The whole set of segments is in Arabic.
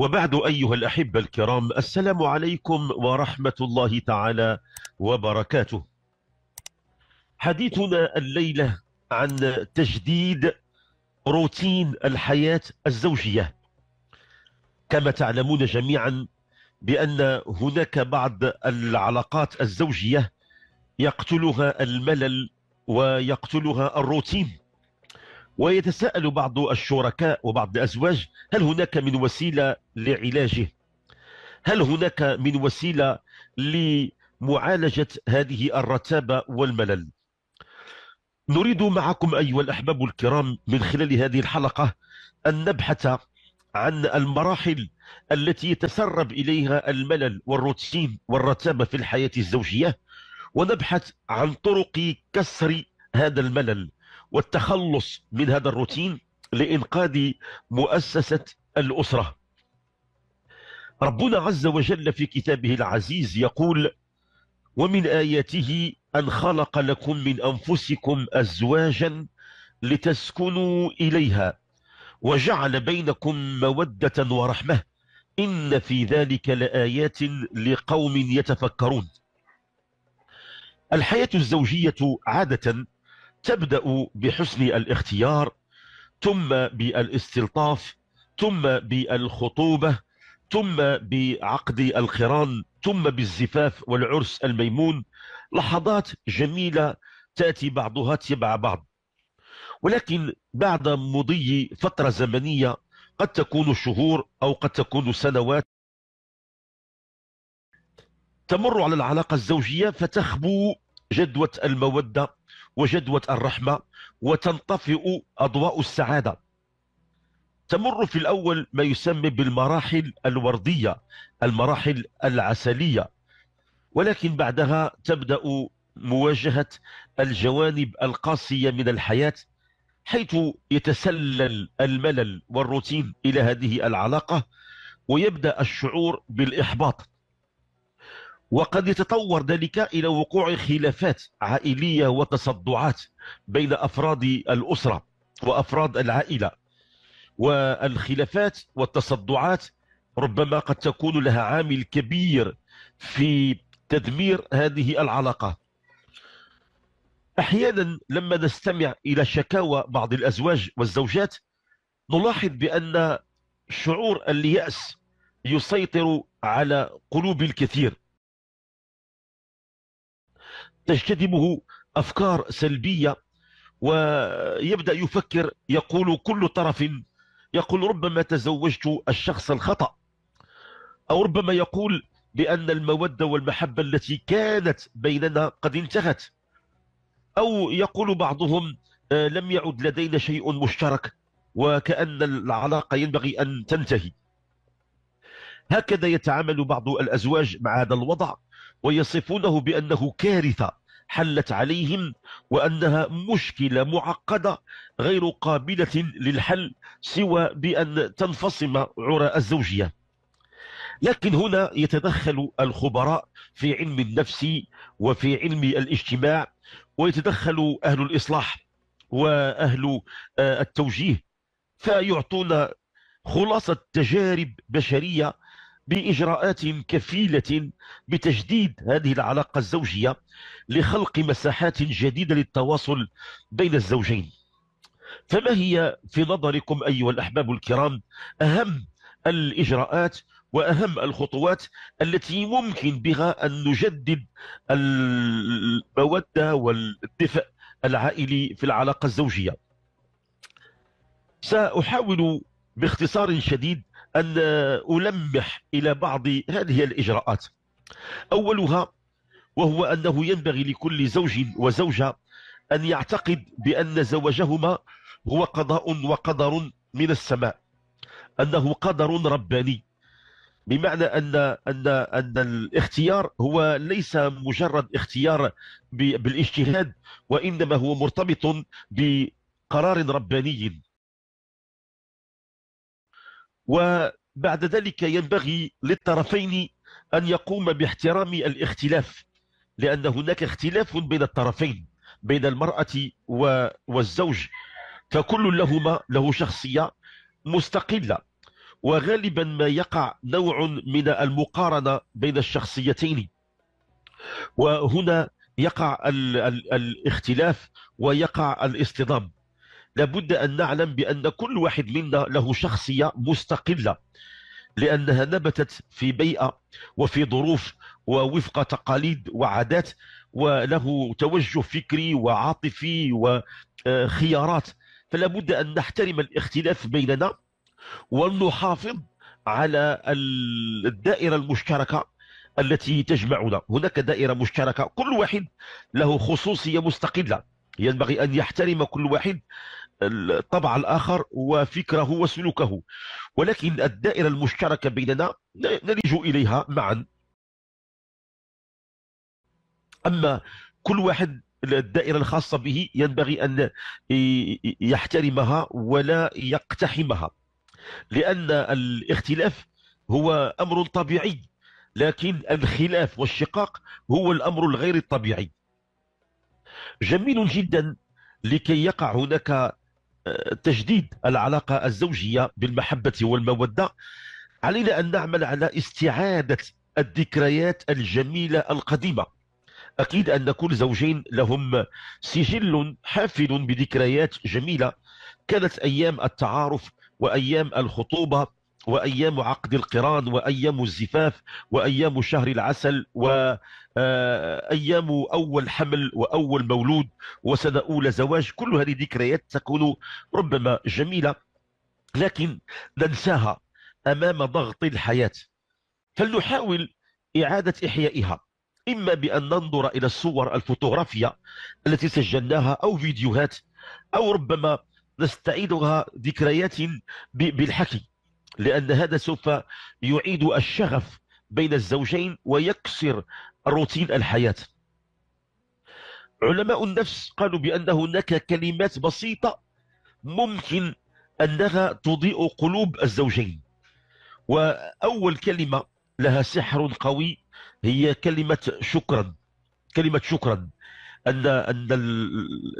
وبعد أيها الأحبة الكرام السلام عليكم ورحمة الله تعالى وبركاته حديثنا الليلة عن تجديد روتين الحياة الزوجية كما تعلمون جميعا بأن هناك بعض العلاقات الزوجية يقتلها الملل ويقتلها الروتين ويتساءل بعض الشركاء وبعض الأزواج هل هناك من وسيلة لعلاجه هل هناك من وسيلة لمعالجة هذه الرتابة والملل نريد معكم أيها الأحباب الكرام من خلال هذه الحلقة أن نبحث عن المراحل التي يتسرب إليها الملل والروتين والرتابة في الحياة الزوجية ونبحث عن طرق كسر هذا الملل والتخلص من هذا الروتين لإنقاذ مؤسسة الأسرة ربنا عز وجل في كتابه العزيز يقول ومن آياته أن خلق لكم من أنفسكم أزواجا لتسكنوا إليها وجعل بينكم مودة ورحمة إن في ذلك لآيات لقوم يتفكرون الحياة الزوجية عادة تبدأ بحسن الاختيار ثم بالاستلطاف ثم بالخطوبة ثم بعقد القران ثم بالزفاف والعرس الميمون لحظات جميلة تأتي بعضها تبع بعض ولكن بعد مضي فترة زمنية قد تكون شهور أو قد تكون سنوات تمر على العلاقة الزوجية فتخبو جدوى المودة وجدوة الرحمة وتنطفئ أضواء السعادة تمر في الأول ما يسمى بالمراحل الوردية المراحل العسلية ولكن بعدها تبدأ مواجهة الجوانب القاسية من الحياة حيث يتسلل الملل والروتين إلى هذه العلاقة ويبدأ الشعور بالإحباط وقد يتطور ذلك إلى وقوع خلافات عائلية وتصدعات بين أفراد الأسرة وأفراد العائلة والخلافات والتصدعات ربما قد تكون لها عامل كبير في تدمير هذه العلاقة أحيانا لما نستمع إلى شكاوى بعض الأزواج والزوجات نلاحظ بأن شعور اليأس يسيطر على قلوب الكثير تجتذبه أفكار سلبية ويبدأ يفكر يقول كل طرف يقول ربما تزوجت الشخص الخطأ أو ربما يقول بأن المودة والمحبة التي كانت بيننا قد انتهت أو يقول بعضهم آه، لم يعد لدينا شيء مشترك وكأن العلاقة ينبغي أن تنتهي هكذا يتعامل بعض الأزواج مع هذا الوضع ويصفونه بأنه كارثة حلت عليهم وأنها مشكلة معقدة غير قابلة للحل سوى بأن تنفصم عرى الزوجية لكن هنا يتدخل الخبراء في علم النفس وفي علم الاجتماع ويتدخل أهل الإصلاح وأهل آه، التوجيه فيعطون خلاصة تجارب بشرية باجراءات كفيله بتجديد هذه العلاقه الزوجيه لخلق مساحات جديده للتواصل بين الزوجين. فما هي في نظركم ايها الاحباب الكرام اهم الاجراءات واهم الخطوات التي ممكن بها ان نجدد الموده والدفء العائلي في العلاقه الزوجيه. ساحاول باختصار شديد أن ألمح إلى بعض هذه الإجراءات أولها وهو أنه ينبغي لكل زوج وزوجة أن يعتقد بأن زواجهما هو قضاء وقدر من السماء أنه قدر رباني بمعنى أن أن أن الاختيار هو ليس مجرد اختيار بالاجتهاد وإنما هو مرتبط بقرار رباني وبعد ذلك ينبغي للطرفين أن يقوم باحترام الاختلاف لأن هناك اختلاف بين الطرفين بين المرأة والزوج فكل لهما له شخصية مستقلة وغالبا ما يقع نوع من المقارنة بين الشخصيتين وهنا يقع الاختلاف ويقع الاصطدام لابد أن نعلم بأن كل واحد منا له شخصية مستقلة لأنها نبتت في بيئة وفي ظروف ووفق تقاليد وعادات وله توجه فكري وعاطفي وخيارات فلا بد أن نحترم الاختلاف بيننا ونحافظ على الدائرة المشتركة التي تجمعنا هناك دائرة مشتركة كل واحد له خصوصية مستقلة ينبغي أن يحترم كل واحد الطبع الآخر وفكره وسلوكه ولكن الدائرة المشتركة بيننا نلج إليها معا أما كل واحد الدائرة الخاصة به ينبغي أن يحترمها ولا يقتحمها لأن الاختلاف هو أمر طبيعي لكن الخلاف والشقاق هو الأمر الغير الطبيعي جميل جدا لكي يقع هناك تجديد العلاقة الزوجية بالمحبة والمودة علينا أن نعمل على استعادة الذكريات الجميلة القديمة أكيد أن كل زوجين لهم سجل حافل بذكريات جميلة كانت أيام التعارف وأيام الخطوبة وأيام عقد القران وأيام الزفاف وأيام شهر العسل وأيام آه، أول حمل وأول مولود وسنة أولى زواج كل هذه ذكريات تكون ربما جميلة لكن ننساها أمام ضغط الحياة فلنحاول إعادة إحيائها إما بأن ننظر إلى الصور الفوتوغرافية التي سجلناها أو فيديوهات أو ربما نستعيدها ذكريات بالحكي لأن هذا سوف يعيد الشغف بين الزوجين ويكسر روتين الحياة علماء النفس قالوا بأن هناك كلمات بسيطة ممكن أنها تضيء قلوب الزوجين وأول كلمة لها سحر قوي هي كلمة شكرا كلمة شكرا ان ان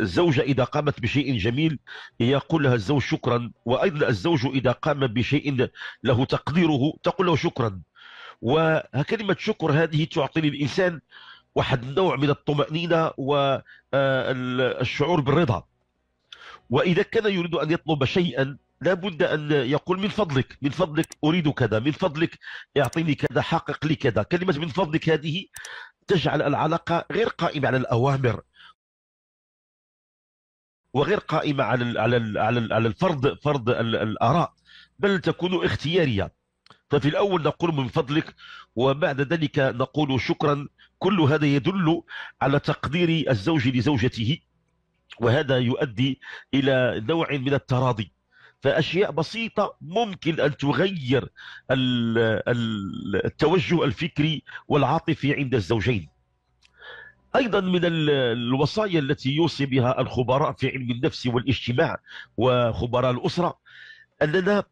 الزوجه اذا قامت بشيء جميل يقول لها الزوج شكرا وايضا الزوج اذا قام بشيء له تقديره تقول له شكرا وكلمه شكر هذه تعطي للانسان واحد النوع من الطمأنينة والشعور آه، بالرضا وإذا كان يريد أن يطلب شيئا لابد أن يقول من فضلك من فضلك أريد كذا من فضلك اعطيني كذا حقق لي كذا كلمة من فضلك هذه تجعل العلاقة غير قائمة على الأوامر وغير قائمة على الـ على الـ على, على الفرض فرض الآراء بل تكون اختيارية ففي الأول نقول من فضلك وبعد ذلك نقول شكرا كل هذا يدل على تقدير الزوج لزوجته وهذا يؤدي إلى نوع من التراضي فأشياء بسيطة ممكن أن تغير التوجه الفكري والعاطفي عند الزوجين ايضا من الوصايا التي يوصي بها الخبراء في علم النفس والاجتماع وخبراء الاسره اننا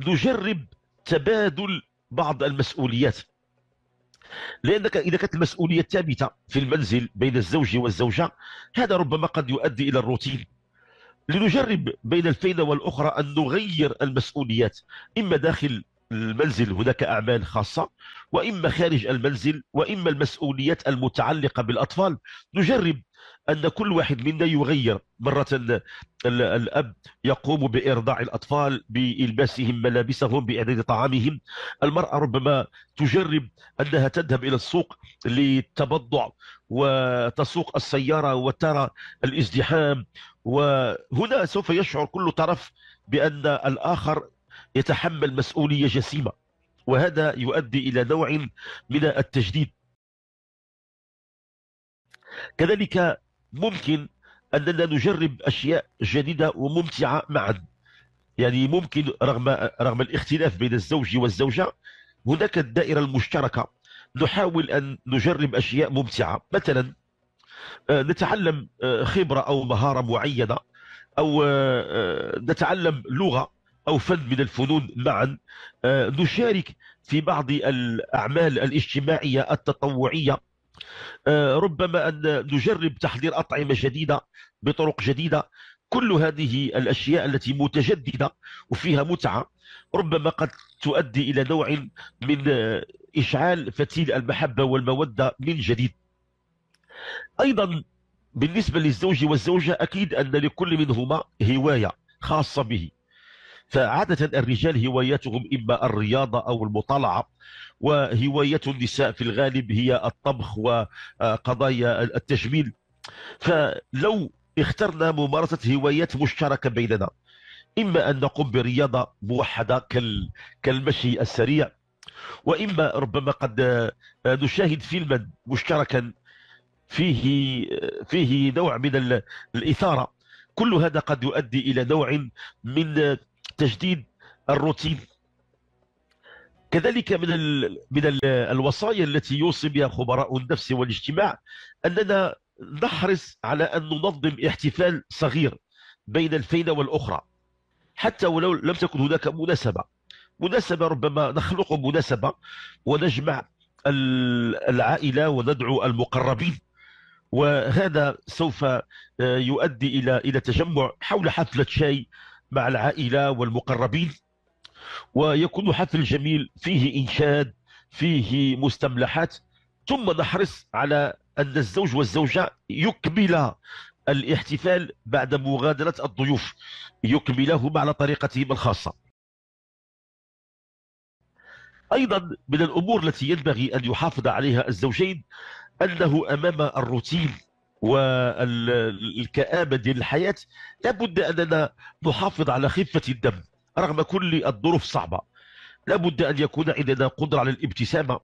نجرب تبادل بعض المسؤوليات لانك اذا كانت المسؤوليه ثابته في المنزل بين الزوج والزوجه هذا ربما قد يؤدي الى الروتين لنجرب بين الفينة والأخرى أن نغير المسؤوليات إما داخل المنزل هناك أعمال خاصة وإما خارج المنزل وإما المسؤوليات المتعلقة بالأطفال نجرب أن كل واحد منا يغير مرة الأب يقوم بإرضاع الأطفال بإلباسهم ملابسهم بإعداد طعامهم المرأة ربما تجرب أنها تذهب إلى السوق للتبضع وتسوق السيارة وترى الازدحام وهنا سوف يشعر كل طرف بأن الآخر يتحمل مسؤولية جسيمة وهذا يؤدي إلى نوع من التجديد كذلك ممكن أننا نجرب أشياء جديدة وممتعة معا يعني ممكن رغم رغم الاختلاف بين الزوج والزوجة هناك الدائرة المشتركة نحاول أن نجرب أشياء ممتعة مثلا آه، نتعلم آه، خبرة أو مهارة معينة أو آه، نتعلم لغة أو فن من الفنون معا نشارك في بعض الأعمال الاجتماعية التطوعية ربما أن نجرب تحضير أطعمة جديدة بطرق جديدة كل هذه الأشياء التي متجددة وفيها متعة ربما قد تؤدي إلى نوع من إشعال فتيل المحبة والمودة من جديد أيضا بالنسبة للزوج والزوجة أكيد أن لكل منهما هواية خاصة به فعادة الرجال هواياتهم إما الرياضة أو المطالعة وهواية النساء في الغالب هي الطبخ وقضايا التجميل فلو اخترنا ممارسة هوايات مشتركة بيننا إما أن نقوم برياضة موحدة كالمشي السريع وإما ربما قد نشاهد فيلما مشتركا فيه فيه نوع من الإثارة كل هذا قد يؤدي إلى نوع من تجديد الروتين كذلك من من الوصايا التي يوصي بها خبراء النفس والاجتماع أننا نحرص على أن ننظم احتفال صغير بين الفينة والأخرى حتى ولو لم تكن هناك مناسبة مناسبة ربما نخلق مناسبة ونجمع العائلة وندعو المقربين وهذا سوف آه، يؤدي إلى إلى تجمع حول حفلة شاي مع العائلة والمقربين ويكون حفل جميل فيه إنشاد فيه مستملحات ثم نحرص على أن الزوج والزوجة يكملا الاحتفال بعد مغادرة الضيوف يكملهما على طريقتهما الخاصة أيضا من الأمور التي ينبغي أن يحافظ عليها الزوجين انه امام الروتين والكآبة ديال الحياة لابد أننا نحافظ على خفة الدم رغم كل الظروف الصعبة لابد أن يكون عندنا قدرة على الابتسامة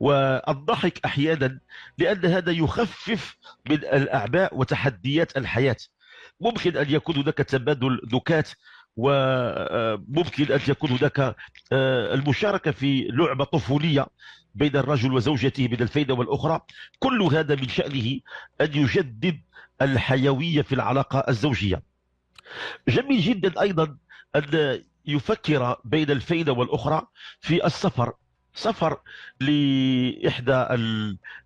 والضحك أحيانا لأن هذا يخفف من الأعباء وتحديات الحياة ممكن أن يكون هناك تبادل نكات وممكن أن تكون هناك آه، المشاركة في لعبة طفولية بين الرجل وزوجته من الفينه والأخرى كل هذا من شأنه أن يجدد الحيوية في العلاقة الزوجية جميل جدا أيضا أن يفكر بين الفينه والأخرى في السفر سفر لإحدى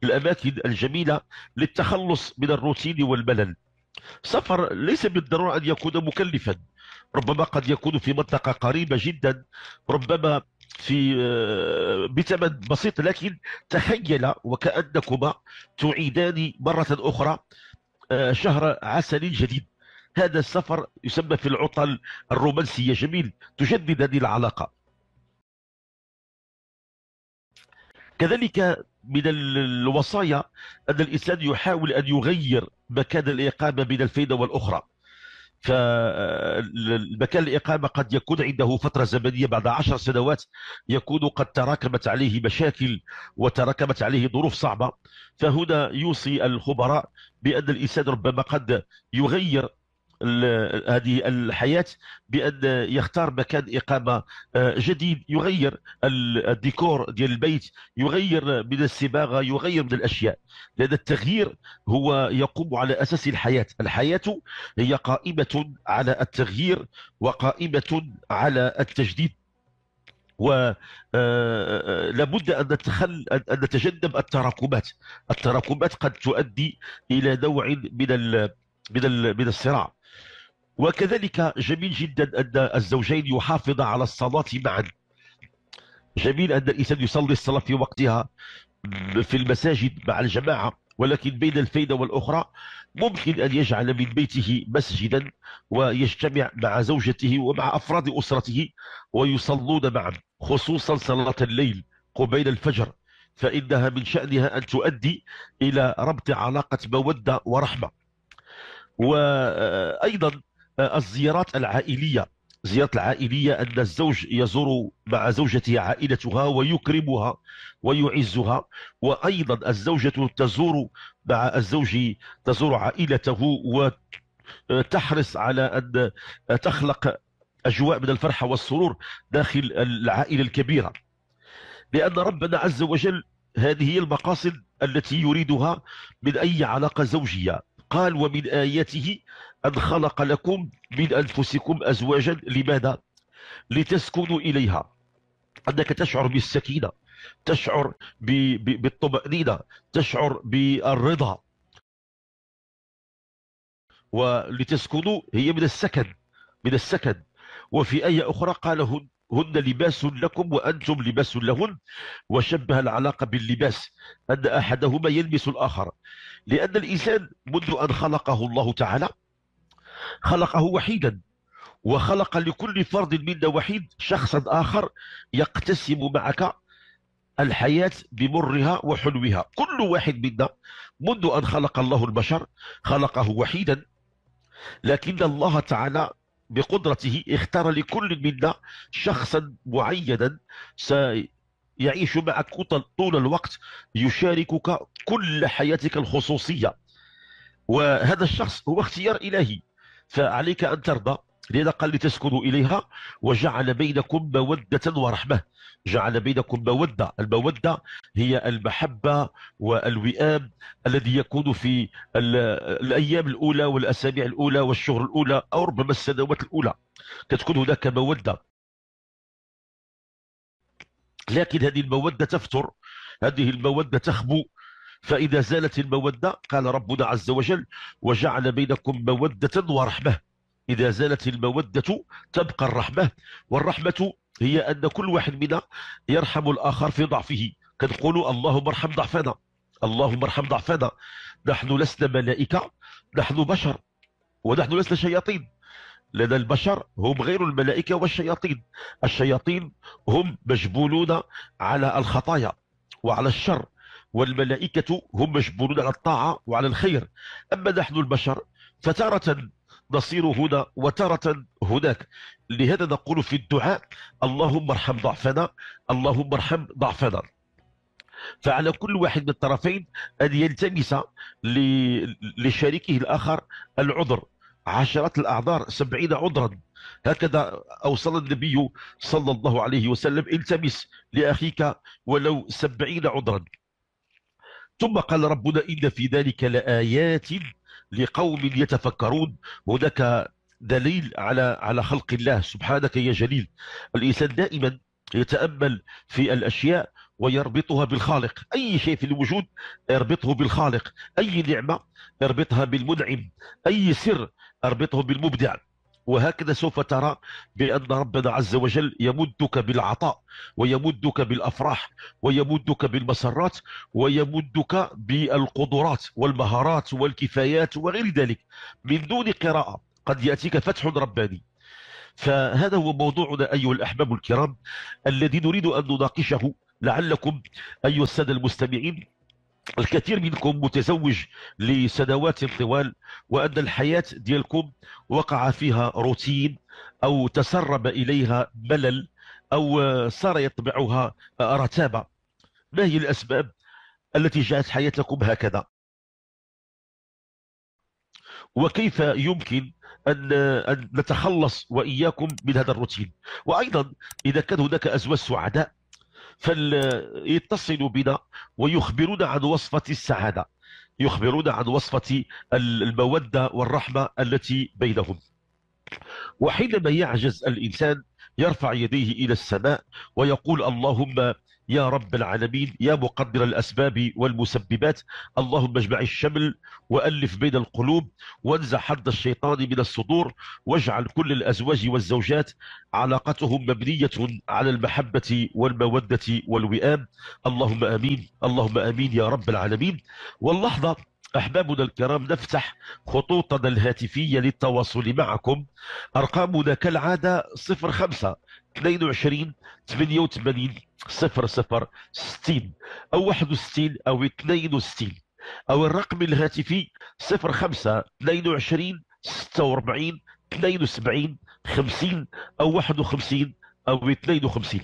الأماكن الجميلة للتخلص من الروتين والملل سفر ليس بالضرورة أن يكون مكلفا ربما قد يكون في منطقة قريبة جدا ربما في آه، بثمن بسيط لكن تخيل وكأنكما تعيدان مرة أخرى آه، شهر عسل جديد هذا السفر يسمى في العطل الرومانسية جميل تجدد هذه العلاقة كذلك من الوصايا أن الإنسان يحاول أن يغير مكان الإقامة بين الفينة والأخرى فالمكان آه، الإقامة قد يكون عنده فترة زمنية بعد عشر سنوات يكون قد تراكمت عليه مشاكل وتراكمت عليه ظروف صعبة فهنا يوصي الخبراء بأن الإنسان ربما قد يغير هذه الحياة بأن يختار مكان إقامة آه، جديد يغير الديكور ديال البيت يغير من الصباغة يغير من الأشياء لأن التغيير هو يقوم على أساس الحياة الحياة هي قائمة على التغيير وقائمة على التجديد ولابد آه، آه، ان نتخل ان نتجنب التراكمات التراكمات قد تؤدي الى نوع من ال... من ال... من الصراع وكذلك جميل جدا أن الزوجين يحافظا على الصلاة معا جميل أن الإنسان يصلي الصلاة في وقتها في المساجد مع الجماعة ولكن بين الفينة والأخرى ممكن أن يجعل من بيته مسجدا ويجتمع مع زوجته ومع أفراد أسرته ويصلون معا خصوصا صلاة الليل قبيل الفجر فإنها من شأنها أن تؤدي إلى ربط علاقة مودة ورحمة وأيضا آه، الزيارات العائلية زيارة العائلية أن الزوج يزور مع زوجته عائلتها ويكرمها ويعزها وأيضا الزوجة تزور مع الزوج تزور عائلته وتحرص على أن تخلق أجواء من الفرحة والسرور داخل العائلة الكبيرة لأن ربنا عز وجل هذه هي المقاصد التي يريدها من أي علاقة زوجية قال ومن آياته أن خلق لكم من أنفسكم أزواجا لماذا؟ لتسكنوا إليها أنك تشعر بالسكينة تشعر بالطمأنينة تشعر بالرضا ولتسكنوا هي من السكن من السكن وفي آية أخرى قال هن, هن لباس لكم وأنتم لباس لهن وشبه العلاقة باللباس أن أحدهما يلبس الآخر لأن الإنسان منذ أن خلقه الله تعالى خلقه وحيدا وخلق لكل فرد منا وحيد شخصا آخر يقتسم معك الحياة بمرها وحلوها كل واحد منا منذ أن خلق الله البشر خلقه وحيدا لكن الله تعالى بقدرته اختار لكل منا شخصا معينا سيعيش معك طول الوقت يشاركك كل حياتك الخصوصية وهذا الشخص هو اختيار إلهي فعليك أن ترضى لأن قال لتسكنوا إليها وجعل بينكم مودة ورحمة جعل بينكم مودة المودة هي المحبة والوئام الذي يكون في الأيام الأولى والأسابيع الأولى والشهر الأولى أو ربما السنوات الأولى كتكون هناك مودة لكن هذه المودة تفتر هذه المودة تخبو فإذا زالت المودة قال ربنا عز وجل وجعل بينكم مودة ورحمة إذا زالت المودة تبقى الرحمة والرحمة هي أن كل واحد منا يرحم الآخر في ضعفه كنقولوا اللهم ارحم ضعفنا اللهم ارحم ضعفنا نحن لسنا ملائكة نحن بشر ونحن لسنا شياطين لدى البشر هم غير الملائكة والشياطين الشياطين هم مجبولون على الخطايا وعلى الشر والملائكة هم مجبورون على الطاعة وعلى الخير أما نحن البشر فتارة نصير هنا وتارة هناك لهذا نقول في الدعاء اللهم ارحم ضعفنا اللهم ارحم ضعفنا فعلى كل واحد من الطرفين أن يلتمس لشريكه الآخر العذر عشرات الأعذار سبعين عذرا هكذا أوصل النبي صلى الله عليه وسلم التمس لأخيك ولو سبعين عذرا ثم قال ربنا إن في ذلك لآيات لقوم يتفكرون هناك دليل على على خلق الله سبحانك يا جليل الإنسان دائما يتأمل في الأشياء ويربطها بالخالق أي شيء في الوجود اربطه بالخالق أي نعمة اربطها بالمنعم أي سر اربطه بالمبدع وهكذا سوف ترى بأن ربنا عز وجل يمدك بالعطاء ويمدك بالأفراح ويمدك بالمسرات ويمدك بالقدرات والمهارات والكفايات وغير ذلك من دون قراءة قد يأتيك فتح رباني فهذا هو موضوعنا أيها الأحباب الكرام الذي نريد أن نناقشه لعلكم أيها السادة المستمعين الكثير منكم متزوج لسنوات طوال وأن الحياة ديالكم وقع فيها روتين أو تسرب إليها ملل أو آه، صار يطبعها آه، رتابة ما هي الأسباب التي جعلت حياتكم هكذا وكيف يمكن آه، أن نتخلص وإياكم من هذا الروتين وأيضا إذا كان هناك أزواج سعداء فيتصلوا بنا ويخبرونا عن وصفة السعادة يخبرونا عن وصفة المودة والرحمة التي بينهم وحينما يعجز الإنسان يرفع يديه إلى السماء ويقول اللهم يا رب العالمين يا مقدر الأسباب والمسببات اللهم اجمع الشمل وألف بين القلوب وانزع حد الشيطان من الصدور واجعل كل الأزواج والزوجات علاقتهم مبنية على المحبة والمودة والوئام اللهم أمين اللهم أمين يا رب العالمين واللحظة أحبابنا الكرام نفتح خطوطنا الهاتفية للتواصل معكم أرقامنا كالعادة 05 22 88 00 60 او 61 او 62 او الرقم الهاتفي 05 22 46 72 50 او 51 او 52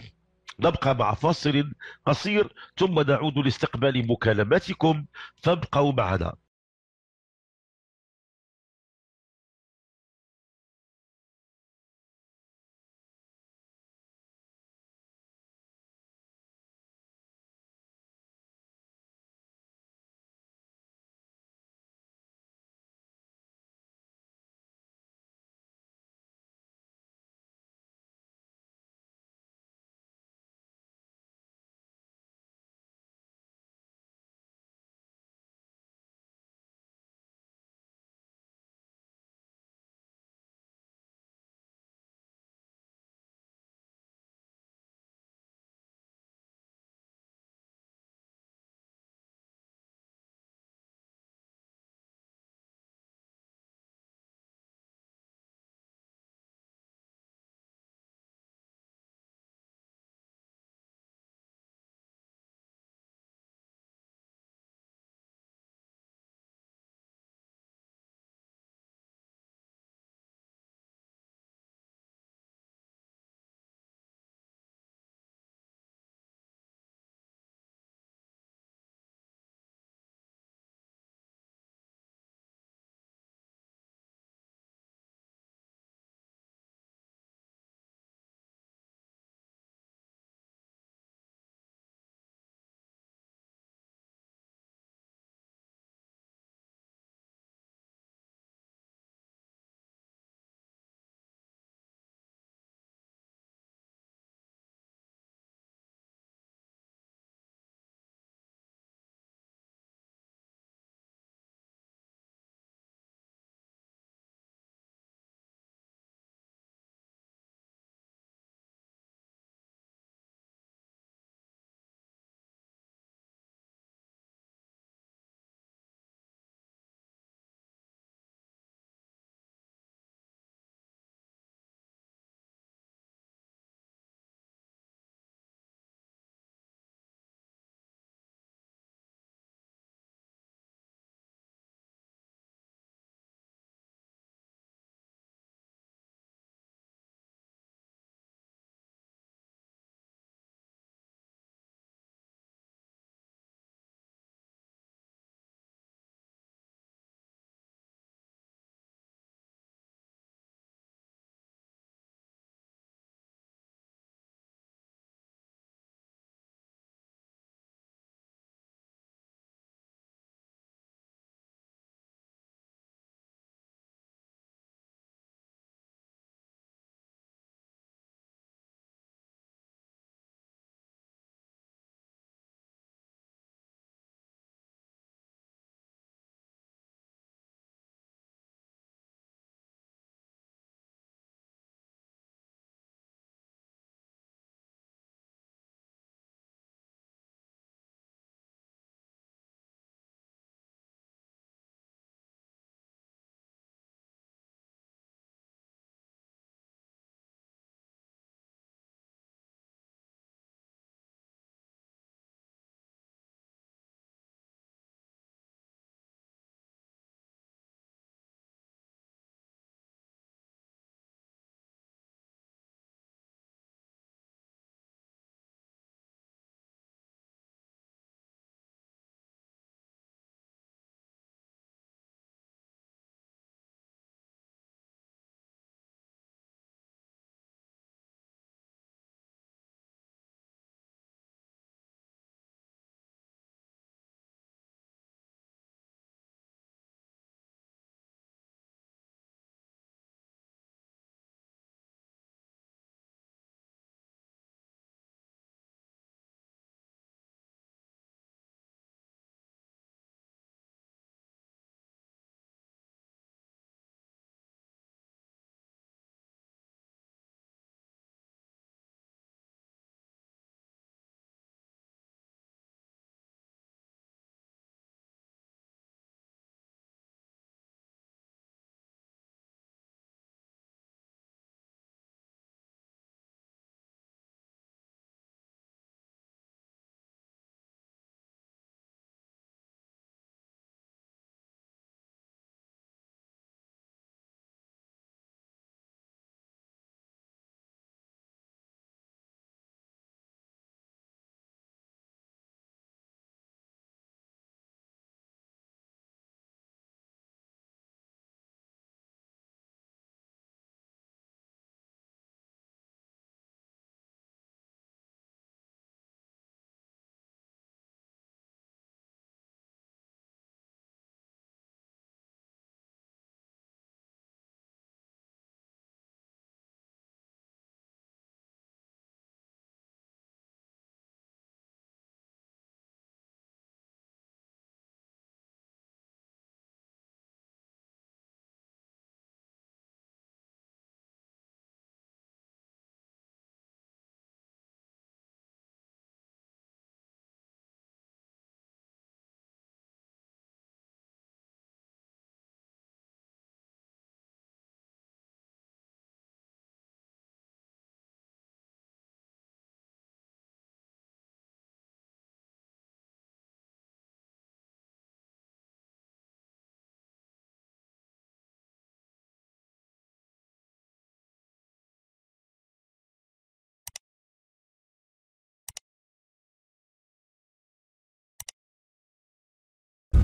نبقى مع فاصل قصير ثم نعود لاستقبال مكالماتكم فابقوا معنا